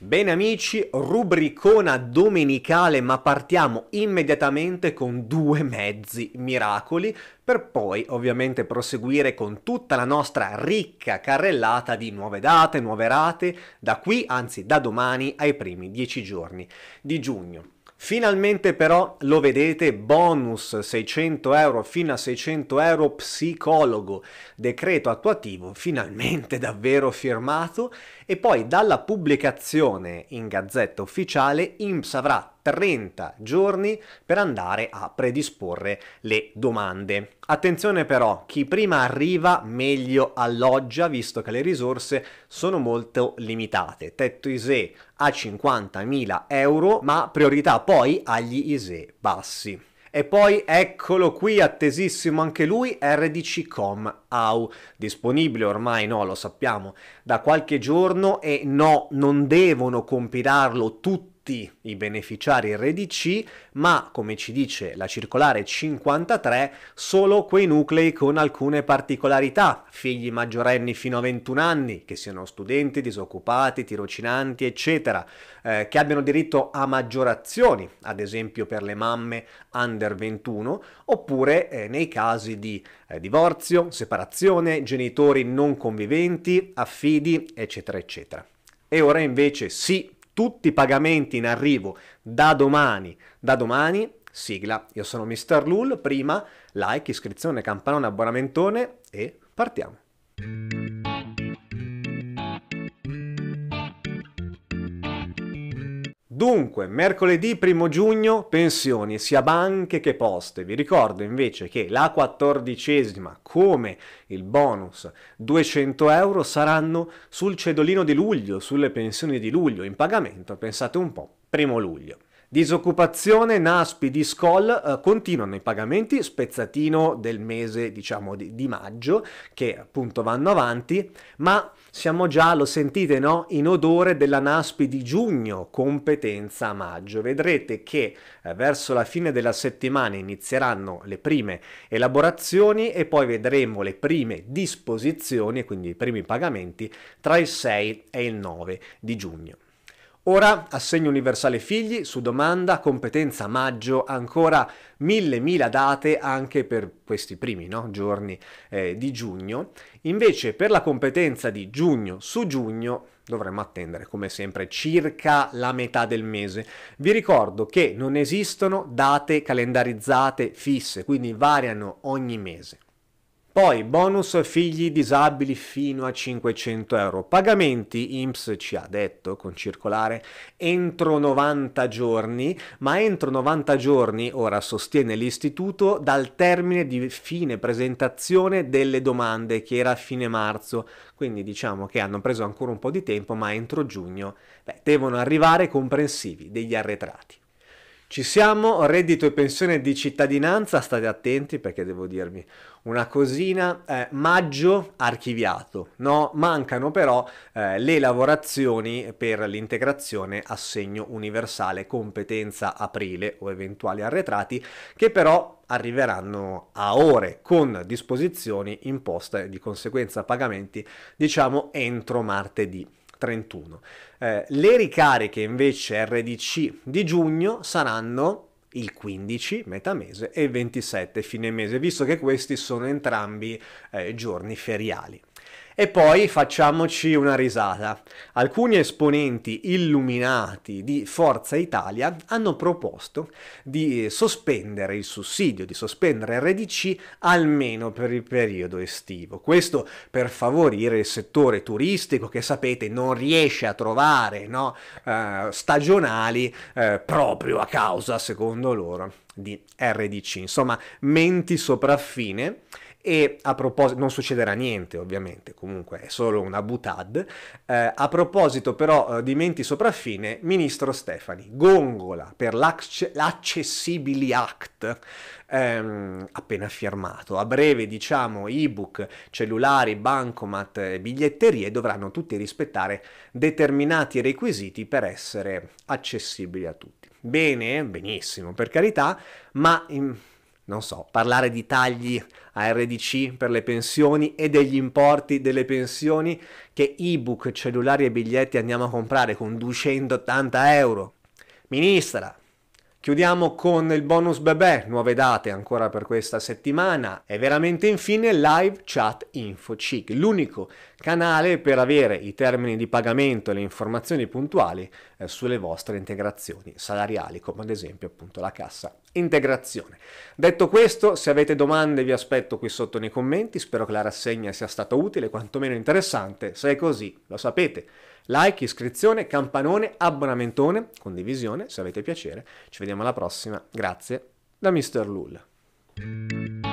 Bene amici, rubricona domenicale, ma partiamo immediatamente con due mezzi miracoli per poi ovviamente proseguire con tutta la nostra ricca carrellata di nuove date, nuove rate, da qui, anzi da domani ai primi dieci giorni di giugno. Finalmente però lo vedete, bonus 600 euro fino a 600 euro psicologo, decreto attuativo finalmente davvero firmato e poi dalla pubblicazione in gazzetta ufficiale IMSS avrà 30 giorni per andare a predisporre le domande. Attenzione però, chi prima arriva meglio alloggia, visto che le risorse sono molto limitate. Tetto ISE a 50.000 euro, ma priorità poi agli ISE bassi. E poi eccolo qui, attesissimo anche lui, RDC Com AU, disponibile ormai, no, lo sappiamo, da qualche giorno e no, non devono compilarlo tutto tutti i beneficiari RDC, ma come ci dice la circolare 53, solo quei nuclei con alcune particolarità, figli maggiorenni fino a 21 anni, che siano studenti, disoccupati, tirocinanti, eccetera, eh, che abbiano diritto a maggiorazioni, ad esempio per le mamme under 21, oppure eh, nei casi di eh, divorzio, separazione, genitori non conviventi, affidi, eccetera, eccetera. E ora invece sì, tutti i pagamenti in arrivo da domani, da domani, sigla. Io sono Mr. Lul, prima like, iscrizione, campanone, abbonamentone e partiamo. Dunque, mercoledì 1 giugno, pensioni sia banche che poste. Vi ricordo invece che la quattordicesima, come il bonus 200 euro, saranno sul cedolino di luglio, sulle pensioni di luglio in pagamento, pensate un po', primo luglio. Disoccupazione, Naspi, Discol eh, continuano i pagamenti, spezzatino del mese diciamo di, di, maggio che appunto vanno avanti, ma siamo già, lo sentite no, in odore della Naspi di giugno, competenza a maggio. Vedrete che eh, verso la fine della settimana inizieranno le prime elaborazioni e poi vedremo le prime disposizioni, quindi i primi pagamenti tra il 6 e il 9 di giugno. Ora assegno universale figli su domanda, competenza maggio, ancora mille mila date anche per questi primi no? giorni eh, di giugno. Invece per la competenza di giugno su giugno dovremmo attendere come sempre circa la metà del mese. Vi ricordo che non esistono date calendarizzate fisse, quindi variano ogni mese. Poi bonus figli disabili fino a 500 euro. Pagamenti, IMSS ci ha detto con circolare, entro 90 giorni, ma entro 90 giorni, ora sostiene l'istituto, dal termine di fine presentazione delle domande, che era a fine marzo. Quindi diciamo che hanno preso ancora un po' di tempo, ma entro giugno beh, devono arrivare comprensivi degli arretrati. Ci siamo, reddito e pensione di cittadinanza, state attenti perché devo dirvi una cosina, eh, maggio archiviato, no? mancano però eh, le lavorazioni per l'integrazione assegno universale, competenza aprile o eventuali arretrati che però arriveranno a ore con disposizioni imposte e di conseguenza pagamenti diciamo entro martedì. 31. Eh, le ricariche invece RDC di giugno saranno il 15 metà mese e il 27 fine mese, visto che questi sono entrambi eh, giorni feriali. E poi facciamoci una risata. Alcuni esponenti illuminati di Forza Italia hanno proposto di sospendere il sussidio, di sospendere RDC almeno per il periodo estivo. Questo per favorire il settore turistico che sapete non riesce a trovare no, eh, stagionali eh, proprio a causa, secondo loro, di RDC. Insomma, menti sopraffine e a proposito, non succederà niente ovviamente, comunque è solo una butad. Eh, a proposito però eh, di menti sopraffine, ministro Stefani, gongola per l'Accessibility Act ehm, appena firmato. A breve diciamo ebook, cellulari, bancomat e biglietterie dovranno tutti rispettare determinati requisiti per essere accessibili a tutti. Bene, benissimo, per carità, ma... In non so, parlare di tagli a RDC per le pensioni e degli importi delle pensioni che ebook, cellulari e biglietti andiamo a comprare con 280 euro. Ministra, Chiudiamo con il bonus bebè, nuove date ancora per questa settimana e veramente infine Live Chat Info CIC, l'unico canale per avere i termini di pagamento e le informazioni puntuali eh, sulle vostre integrazioni salariali, come ad esempio appunto la cassa integrazione. Detto questo, se avete domande vi aspetto qui sotto nei commenti, spero che la rassegna sia stata utile, quantomeno interessante, se è così lo sapete. Like, iscrizione, campanone, abbonamentone, condivisione se avete piacere. Ci vediamo alla prossima, grazie da Mr. Lull.